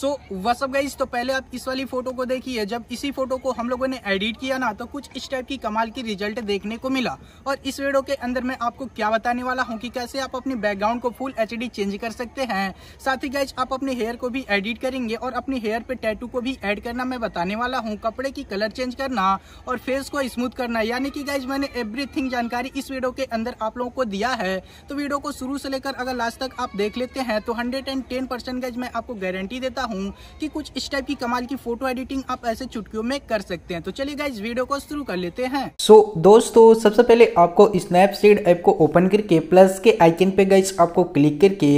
सो वसअप guys तो पहले आप इस वाली फोटो को देखिए जब इसी फोटो को हम लोगों ने एडिट किया ना तो कुछ इस टाइप की कमाल की रिजल्ट देखने को मिला और इस वीडियो के अंदर मैं आपको क्या बताने वाला हूँ कि कैसे आप अपने बैकग्राउंड को फुल एच चेंज कर सकते हैं साथ ही गाइज आप अपने हेयर को भी एडिट करेंगे और अपने हेयर पे टैटू को भी एड करना मैं बताने वाला हूँ कपड़े की कलर चेंज करना और फेस को स्मूथ करना यानी कि गाइज मैंने एवरीथिंग जानकारी इस वीडियो के अंदर आप लोगों को दिया है तो वीडियो को शुरू से लेकर अगर लास्ट तक आप देख लेते हैं तो hundred and ten percent guys मैं आपको गारंटी देता हूँ हूँ कि कुछ इस टाइप की कमाल की फोटो एडिटिंग आप ऐसे चुटकियों में कर सकते हैं तो चलिए गाइज वीडियो को शुरू कर लेते हैं सो so, दोस्तों सबसे पहले आपको स्नैपसीड ऐप को ओपन करके प्लस के आइकन पे गाइज आपको क्लिक करके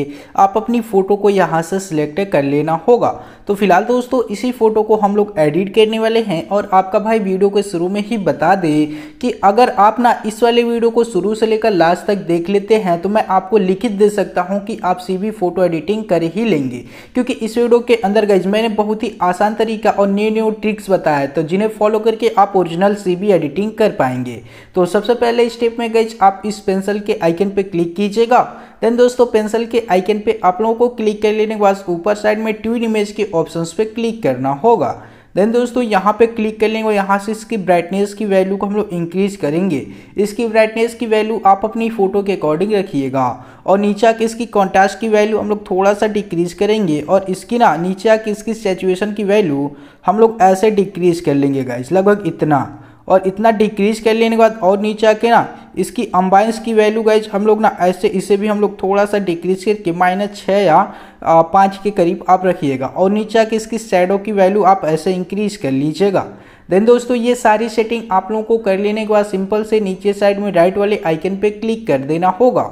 आप अपनी फोटो को यहाँ से सिलेक्ट कर लेना होगा तो फिलहाल दोस्तों इसी फोटो को हम लोग एडिट करने वाले हैं और आपका भाई वीडियो के शुरू में ही बता दे कि अगर आप ना इस वाले वीडियो को शुरू से लेकर लास्ट तक देख लेते हैं तो मैं आपको लिखित दे सकता हूं कि आप सी फोटो एडिटिंग कर ही लेंगे क्योंकि इस वीडियो के अंदर गई मैंने बहुत ही आसान तरीका और न्यू न्यू ट्रिक्स बताया तो जिन्हें फॉलो करके आप ओरिजिनल सी एडिटिंग कर पाएंगे तो सबसे पहले स्टेप में गई आप इस पेंसिल के आइकन पे क्लिक कीजिएगा देन दोस्तों पेंसिल के आइकन पे आप लोगों को क्लिक कर लेने के बाद ऊपर साइड में ट्यून इमेज के ऑप्शन पे क्लिक करना होगा देन दोस्तों यहाँ पे क्लिक कर लेंगे और यहाँ से इसकी ब्राइटनेस की वैल्यू को हम लोग इंक्रीज करेंगे इसकी ब्राइटनेस की वैल्यू आप अपनी फ़ोटो के अकॉर्डिंग रखिएगा और नीचे आके इसकी कॉन्टास्ट की वैल्यू हम लोग थोड़ा सा डिक्रीज करेंगे और इसकी ना नीचे आके इसकी सेचुएशन की वैल्यू हम लोग ऐसे डिक्रीज कर लेंगे गाइस लगभग इतना और इतना डिक्रीज कर लेने के बाद और नीचे आके ना इसकी अम्बाइंस की वैल्यू गाइज हम लोग ना ऐसे इसे भी हम लोग थोड़ा सा डिक्रीज करके माइनस छः या पाँच के करीब आप रखिएगा और नीचे आके इसकी शेडो की वैल्यू आप ऐसे इंक्रीज कर लीजिएगा देन दोस्तों ये सारी सेटिंग आप लोगों को कर लेने के बाद सिंपल से नीचे साइड में राइट वाले आइकन पर क्लिक कर देना होगा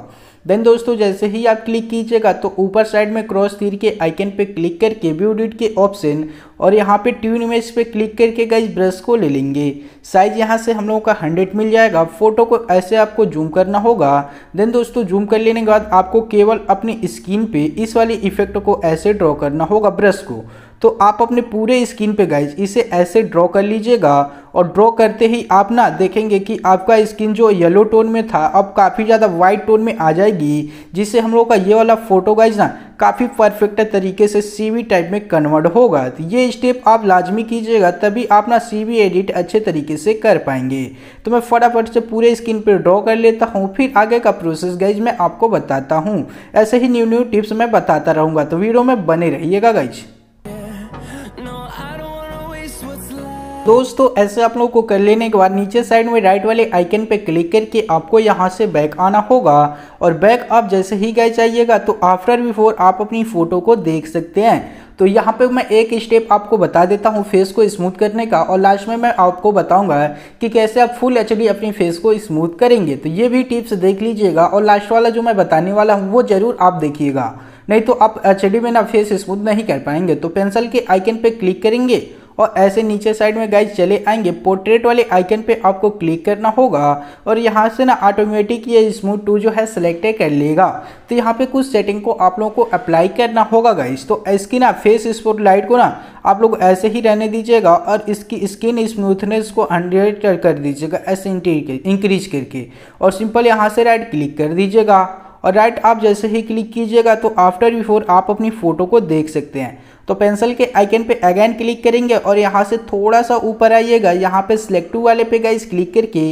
देन दोस्तों जैसे ही आप क्लिक कीजिएगा तो ऊपर साइड में क्रॉस तीर के आइकन पे क्लिक करके व्यू डिट के ऑप्शन और यहाँ पे ट्यून इमेज पे क्लिक करके गाइज ब्रश को ले लेंगे साइज यहाँ से हम लोगों का हंड्रेड मिल जाएगा फोटो को ऐसे आपको जूम करना होगा देन दोस्तों जूम कर लेने के बाद आपको केवल अपनी स्क्रीन पे इस वाली इफेक्ट को ऐसे ड्रॉ करना होगा ब्रश को तो आप अपने पूरे स्किन पे गाइज इसे ऐसे ड्रॉ कर लीजिएगा और ड्रॉ करते ही आप ना देखेंगे कि आपका स्किन जो येलो टोन में था अब काफ़ी ज़्यादा वाइट टोन में आ जाएगी जिससे हम लोग का ये वाला फोटो गाइज ना काफ़ी परफेक्ट तरीके से सीवी टाइप में कन्वर्ट होगा तो ये स्टेप आप लाजमी कीजिएगा तभी आप ना सी एडिट अच्छे तरीके से कर पाएंगे तो मैं फटाफट से पूरे स्किन पर ड्रॉ कर लेता हूँ फिर आगे का प्रोसेस गाइज मैं आपको बताता हूँ ऐसे ही न्यू न्यू टिप्स मैं बताता रहूँगा तो वीडियो में बने रहिएगा गाइज दोस्तों तो ऐसे आप लोगों को कर लेने के बाद नीचे साइड में राइट वाले आइकन पे क्लिक करके आपको यहाँ से बैक आना होगा और बैक आप जैसे ही गए जाइएगा तो आफ्टर बिफोर आप अपनी फ़ोटो को देख सकते हैं तो यहाँ पे मैं एक स्टेप आपको बता देता हूँ फेस को स्मूथ करने का और लास्ट में मैं आपको बताऊंगा कि कैसे आप फुल एच अपनी फेस को स्मूथ करेंगे तो ये भी टिप्स देख लीजिएगा और लास्ट वाला जो मैं बताने वाला हूँ वो ज़रूर आप देखिएगा नहीं तो आप एच में ना फेस स्मूथ नहीं कर पाएंगे तो पेंसिल के आइकन पर क्लिक करेंगे और ऐसे नीचे साइड में गाइज चले आएंगे पोर्ट्रेट वाले आइकन पे आपको क्लिक करना होगा और यहाँ से ना ऑटोमेटिक ये स्मूथ टू जो है सेलेक्ट कर लेगा तो यहाँ पे कुछ सेटिंग को आप लोगों को अप्लाई करना होगा गाइज तो इसकी ना फेस स्पोर्ट लाइट को ना आप लोग ऐसे ही रहने दीजिएगा और इसकी स्किन स्मूथनेस को हंड्रेड कर दीजिएगा ऐसे इंक्रीज करके और सिंपल यहाँ से राइट क्लिक कर दीजिएगा और राइट आप जैसे ही क्लिक कीजिएगा तो आफ्टर बिफोर आप अपनी फ़ोटो को देख सकते हैं तो पेंसिल के आइकन पे अगेन क्लिक करेंगे और यहाँ से थोड़ा सा ऊपर आइएगा यहाँ पे सिलेक्ट वाले पे गाइज क्लिक करके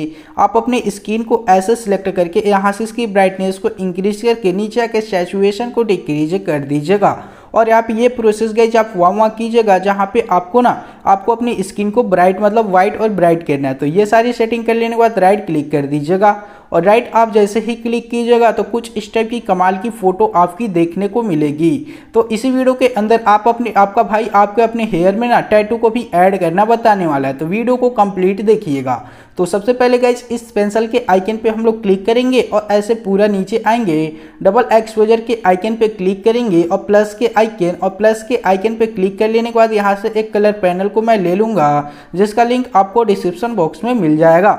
आप अपने स्क्रीन को ऐसे सिलेक्ट करके यहाँ से इसकी ब्राइटनेस को इंक्रीज करके नीचे के सेचुएशन को डिक्रीज कर दीजिएगा और आप ये प्रोसेस गाइज आप वहाँ वहाँ कीजिएगा जहाँ पे आपको ना आपको अपनी स्किन को ब्राइट मतलब व्हाइट और ब्राइट करना है तो ये सारी सेटिंग कर लेने के बाद राइट क्लिक कर दीजिएगा और राइट आप जैसे ही क्लिक कीजिएगा तो कुछ इस टाइप की कमाल की फ़ोटो आपकी देखने को मिलेगी तो इसी वीडियो के अंदर आप अपने आपका भाई आपके अपने हेयर में ना टैटू को भी ऐड करना बताने वाला है तो वीडियो को कंप्लीट देखिएगा तो सबसे पहले गाइज इस पेंसिल के आइकन पे हम लोग क्लिक करेंगे और ऐसे पूरा नीचे आएंगे डबल एक्सपोजर के आइकन पे क्लिक करेंगे और प्लस के आइकन और प्लस के आइकन पे क्लिक कर लेने के बाद यहाँ से एक कलर पैनल को को मैं ले लूँगा जिसका लिंक आपको डिस्क्रिप्शन बॉक्स में मिल जाएगा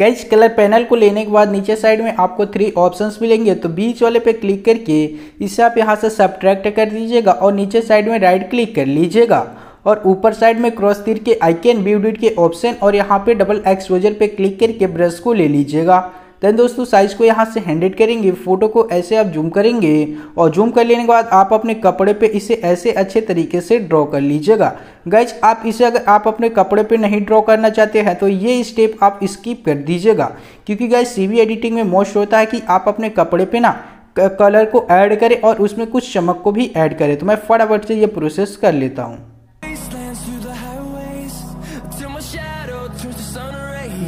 गैस कलर पैनल को लेने के बाद नीचे साइड में आपको थ्री ऑप्शंस मिलेंगे तो बीच वाले पे क्लिक करके इसे आप यहाँ से सब्ट्रैक्ट कर दीजिएगा और नीचे साइड में राइट क्लिक कर लीजिएगा और ऊपर साइड में क्रॉस तीर के आइकन व्यू डिट के ऑप्शन और यहाँ पे डबल एक्सपोजर पे क्लिक करके ब्रश को ले लीजिएगा देन दोस्तों साइज को यहाँ से हैंडेड करेंगे फोटो को ऐसे आप जूम करेंगे और जूम कर लेने के बाद आप अपने कपड़े पे इसे ऐसे अच्छे तरीके से ड्रॉ कर लीजिएगा गैज आप इसे अगर आप अपने कपड़े पे नहीं ड्रॉ करना चाहते हैं तो ये स्टेप आप स्किप कर दीजिएगा क्योंकि गैज सी एडिटिंग में मोस्ट होता है कि आप अपने कपड़े पर ना कलर को ऐड करें और उसमें कुछ चमक को भी ऐड करें तो मैं फटाफट से ये प्रोसेस कर लेता हूँ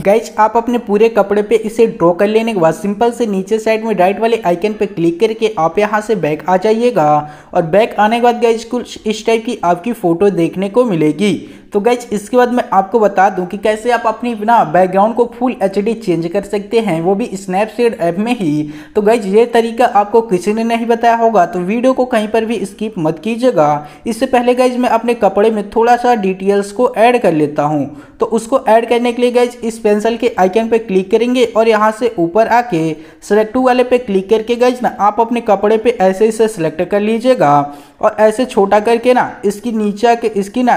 गाइज आप अपने पूरे कपड़े पे इसे ड्रॉ कर लेने के बाद सिंपल से नीचे साइड में राइट वाले आइकन पे क्लिक करके आप यहाँ से बैक आ जाइएगा और बैक आने के बाद गाइज कुछ इस टाइप की आपकी फ़ोटो देखने को मिलेगी तो गैच इसके बाद मैं आपको बता दूं कि कैसे आप अपनी बिना बैकग्राउंड को फुल एच चेंज कर सकते हैं वो भी स्नैपसीड ऐप में ही तो गैच ये तरीका आपको किसी ने नहीं बताया होगा तो वीडियो को कहीं पर भी स्किप मत कीजिएगा इससे पहले गैज मैं अपने कपड़े में थोड़ा सा डिटेल्स को ऐड कर लेता हूँ तो उसको ऐड करने के लिए गैज इस पेंसिल के आइकन पर क्लिक करेंगे और यहाँ से ऊपर आके सेलेक्टू वाले पे क्लिक करके गैज ना आप अपने कपड़े पे ऐसे इसे सेलेक्ट कर लीजिएगा और ऐसे छोटा करके ना इसकी नीचे के इसकी ना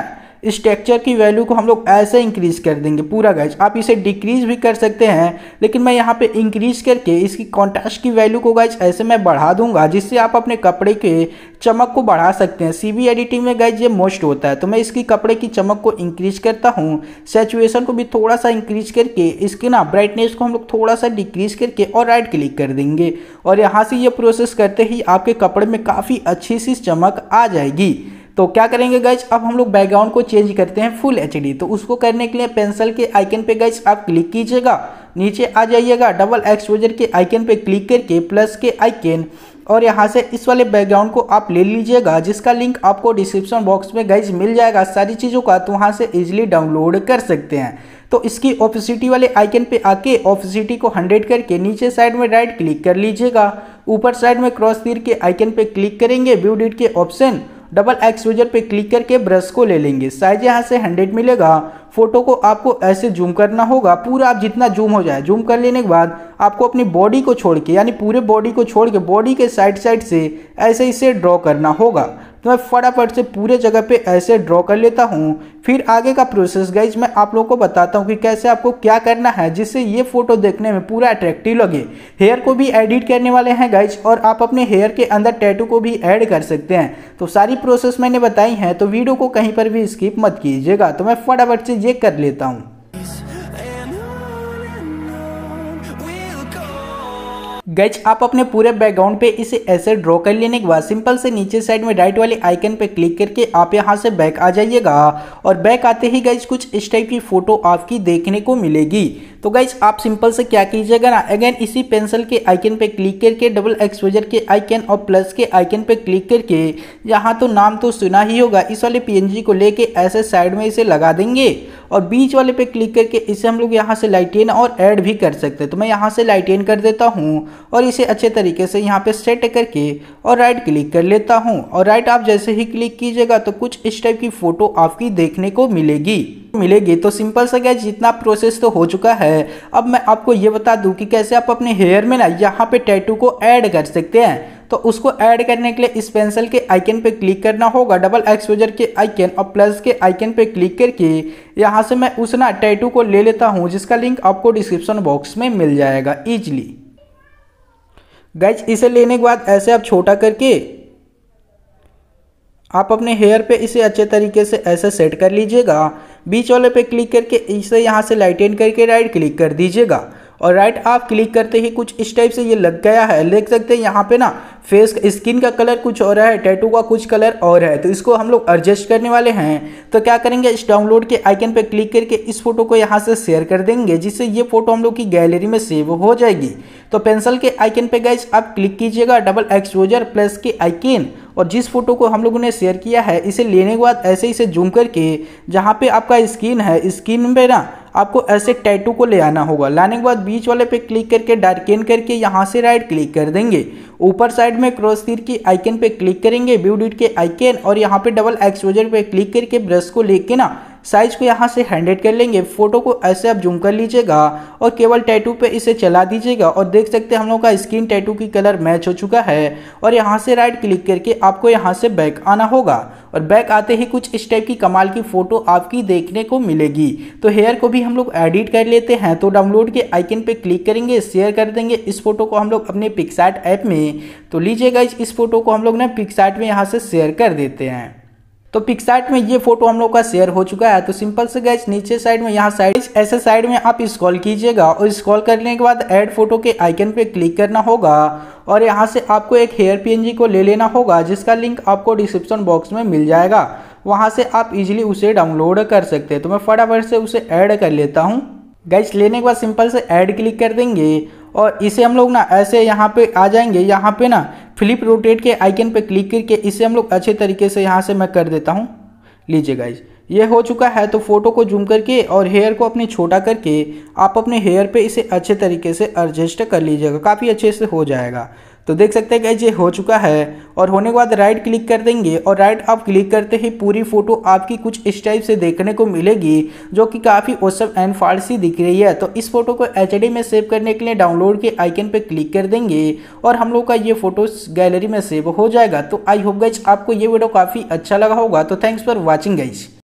इस टेक्चर की वैल्यू को हम लोग ऐसे इंक्रीज कर देंगे पूरा गाइज आप इसे डिक्रीज भी कर सकते हैं लेकिन मैं यहाँ पे इंक्रीज करके इसकी कॉन्ट्रास्ट की वैल्यू को गाइज ऐसे मैं बढ़ा दूंगा जिससे आप अपने कपड़े के चमक को बढ़ा सकते हैं सी एडिटिंग में गाइज ये मोस्ट होता है तो मैं इसकी कपड़े की चमक को इंक्रीज करता हूँ सेचुएसन को भी थोड़ा सा इंक्रीज करके इसके ना ब्राइटनेस को हम लोग थोड़ा सा डिक्रीज करके और राइट क्लिक कर देंगे और यहाँ से ये प्रोसेस करते ही आपके कपड़े में काफ़ी अच्छी सी चमक आ जाएगी तो क्या करेंगे गैज अब हम लोग बैकग्राउंड को चेंज करते हैं फुल एच तो उसको करने के लिए पेंसिल के आइकन पे गैज आप क्लिक कीजिएगा नीचे आ जाइएगा डबल एक्सपोजर के आइकन पे क्लिक करके प्लस के आइकन और यहाँ से इस वाले बैकग्राउंड को आप ले लीजिएगा जिसका लिंक आपको डिस्क्रिप्शन बॉक्स में गैज मिल जाएगा सारी चीज़ों का तो वहाँ से ईजिली डाउनलोड कर सकते हैं तो इसकी ऑफिसिटी वाले आइकन पे आके ऑफिसिटी को 100 करके नीचे साइड में राइट क्लिक कर लीजिएगा ऊपर साइड में क्रॉस तीर के आइकन पे क्लिक करेंगे व्यू डिट के ऑप्शन डबल एक्सपोजर पे क्लिक करके ब्रश को ले लेंगे साइज यहाँ से हंड्रेड मिलेगा फोटो को आपको ऐसे जूम करना होगा पूरा आप जितना जूम हो जाए जूम कर लेने के बाद आपको अपनी बॉडी को छोड़ के यानी पूरे बॉडी को छोड़ के बॉडी के साइड साइड से ऐसे इसे ड्रॉ करना होगा तो मैं फटाफट से पूरे जगह पे ऐसे ड्रॉ कर लेता हूँ फिर आगे का प्रोसेस गाइज मैं आप लोगों को बताता हूँ कि कैसे आपको क्या करना है जिससे ये फोटो देखने में पूरा अट्रैक्टिव लगे हेयर को भी एडिट करने वाले हैं गाइज और आप अपने हेयर के अंदर टैटू को भी ऐड कर सकते हैं तो सारी प्रोसेस मैंने बताई है तो वीडियो को कहीं पर भी स्किप मत कीजिएगा तो मैं फटाफट से ये कर लेता हूँ गैच आप अपने पूरे बैकग्राउंड पे इसे ऐसे ड्रॉ कर लेने के बाद सिंपल से नीचे साइड में राइट वाले आइकन पे क्लिक करके आप यहाँ से बैक आ जाइएगा और बैक आते ही गैच कुछ इस टाइप की फोटो आपकी देखने को मिलेगी तो गाइज आप सिंपल से क्या कीजिएगा ना अगेन इसी पेंसिल के आइकन पे क्लिक करके डबल एक्सपोजर के आइकन और प्लस के आइकन पे क्लिक करके यहाँ तो नाम तो सुना ही होगा इस वाले पीएनजी को लेके ऐसे साइड में इसे लगा देंगे और बीच वाले पे क्लिक करके इसे हम लोग यहाँ से लाइटेन और ऐड भी कर सकते हैं तो मैं यहाँ से लाइटेन कर देता हूँ और इसे अच्छे तरीके से यहाँ पे सेट करके और राइट क्लिक कर लेता हूँ और राइट आप जैसे ही क्लिक कीजिएगा तो कुछ इस टाइप की फ़ोटो आपकी देखने को मिलेगी मिलेगी तो सिंपल सा गया जितना प्रोसेस तो हो चुका है अब मैं आपको ये बता दूँ कि कैसे आप अपने हेयर में ना यहाँ पे टैटू को ऐड कर सकते हैं तो उसको ऐड करने के लिए इस पेंसिल के आइकन पे क्लिक करना होगा डबल एक्सपोजर के आइकन और प्लस के आइकन पे क्लिक करके यहाँ से मैं उस ना टैटू को ले लेता हूँ जिसका लिंक आपको डिस्क्रिप्शन बॉक्स में मिल जाएगा ईजिली गैच इसे लेने के बाद ऐसे आप छोटा करके आप अपने हेयर पे इसे अच्छे तरीके से ऐसे सेट कर लीजिएगा बीच वाले पे क्लिक करके इसे यहाँ से लाइटेन करके राइट क्लिक कर दीजिएगा और राइट आप क्लिक करते ही कुछ इस टाइप से ये लग गया है देख सकते हैं यहाँ पे ना फेस स्किन का कलर कुछ और है टैटू का कुछ कलर और है तो इसको हम लोग एडजस्ट करने वाले हैं तो क्या करेंगे इस डाउनलोड के आइकन पर क्लिक करके इस फोटो को यहाँ से शेयर कर देंगे जिससे ये फोटो हम लोग की गैलरी में सेव हो जाएगी तो पेंसिल के आइकन पे गए आप क्लिक कीजिएगा डबल एक्सपोजर प्लस के आइकन और जिस फोटो को हम लोगों ने शेयर किया है इसे लेने के बाद ऐसे इसे जूम करके जहाँ पे आपका स्क्रीन है स्क्रीन में ना आपको ऐसे टैटू को ले आना होगा लाने के बाद बीच वाले पे क्लिक करके डार्केन करके यहाँ से राइट क्लिक कर देंगे ऊपर साइड में क्रॉस तीर की आइकन पे क्लिक करेंगे ब्यूडिट डिट के आइकन और यहाँ पे डबल एक्सपोजर पे क्लिक करके ब्रश को लेके ना साइज को यहाँ से हैंडेड कर लेंगे फोटो को ऐसे आप जूम कर लीजिएगा और केवल टैटू पे इसे चला दीजिएगा और देख सकते हैं हम लोग का स्किन टैटू की कलर मैच हो चुका है और यहाँ से राइट क्लिक करके आपको यहाँ से बैक आना होगा और बैक आते ही कुछ इस टाइप की कमाल की फ़ोटो आपकी देखने को मिलेगी तो हेयर को भी हम लोग एडिट कर लेते हैं तो डाउनलोड के आइकन पर क्लिक करेंगे शेयर कर देंगे इस फोटो को हम लोग अपने पिक्सार्ट ऐप में तो लीजिएगा इस फोटो को हम लोग ना पिक्सार्ट में यहाँ से शेयर कर देते हैं तो पिक्सार्ट में ये फोटो हम लोग का शेयर हो चुका है तो सिंपल से गैस नीचे साइड में यहाँ साइड ऐसे साइड में आप स्कॉल कीजिएगा और स्कॉल करने के बाद ऐड फोटो के आइकन पे क्लिक करना होगा और यहाँ से आपको एक हेयर पी को ले लेना होगा जिसका लिंक आपको डिस्क्रिप्शन बॉक्स में मिल जाएगा वहाँ से आप इजिली उसे डाउनलोड कर सकते हैं तो मैं फटाफट से उसे ऐड कर लेता हूँ गैस लेने के बाद सिंपल से ऐड क्लिक कर देंगे और इसे हम लोग ना ऐसे यहाँ पे आ जाएंगे यहाँ पे ना फ्लिप रोटेट के आइकन पर क्लिक करके इसे हम लोग अच्छे तरीके से यहाँ से मैं कर देता हूँ लीजिए गाइज ये हो चुका है तो फोटो को जूम करके और हेयर को अपने छोटा करके आप अपने हेयर पे इसे अच्छे तरीके से एडजस्ट कर लीजिएगा काफ़ी अच्छे से हो जाएगा तो देख सकते हैं गैज ये हो चुका है और होने के बाद राइट क्लिक कर देंगे और राइट आप क्लिक करते ही पूरी फ़ोटो आपकी कुछ इस टाइप से देखने को मिलेगी जो कि काफ़ी ओसम एंड फारसी दिख रही है तो इस फोटो को एच में सेव करने के लिए डाउनलोड के आइकन पर क्लिक कर देंगे और हम लोग का ये फोटो गैलरी में सेव हो जाएगा तो आई होप गैज आपको ये वीडियो काफ़ी अच्छा लगा होगा तो थैंक्स फॉर वॉचिंग गैज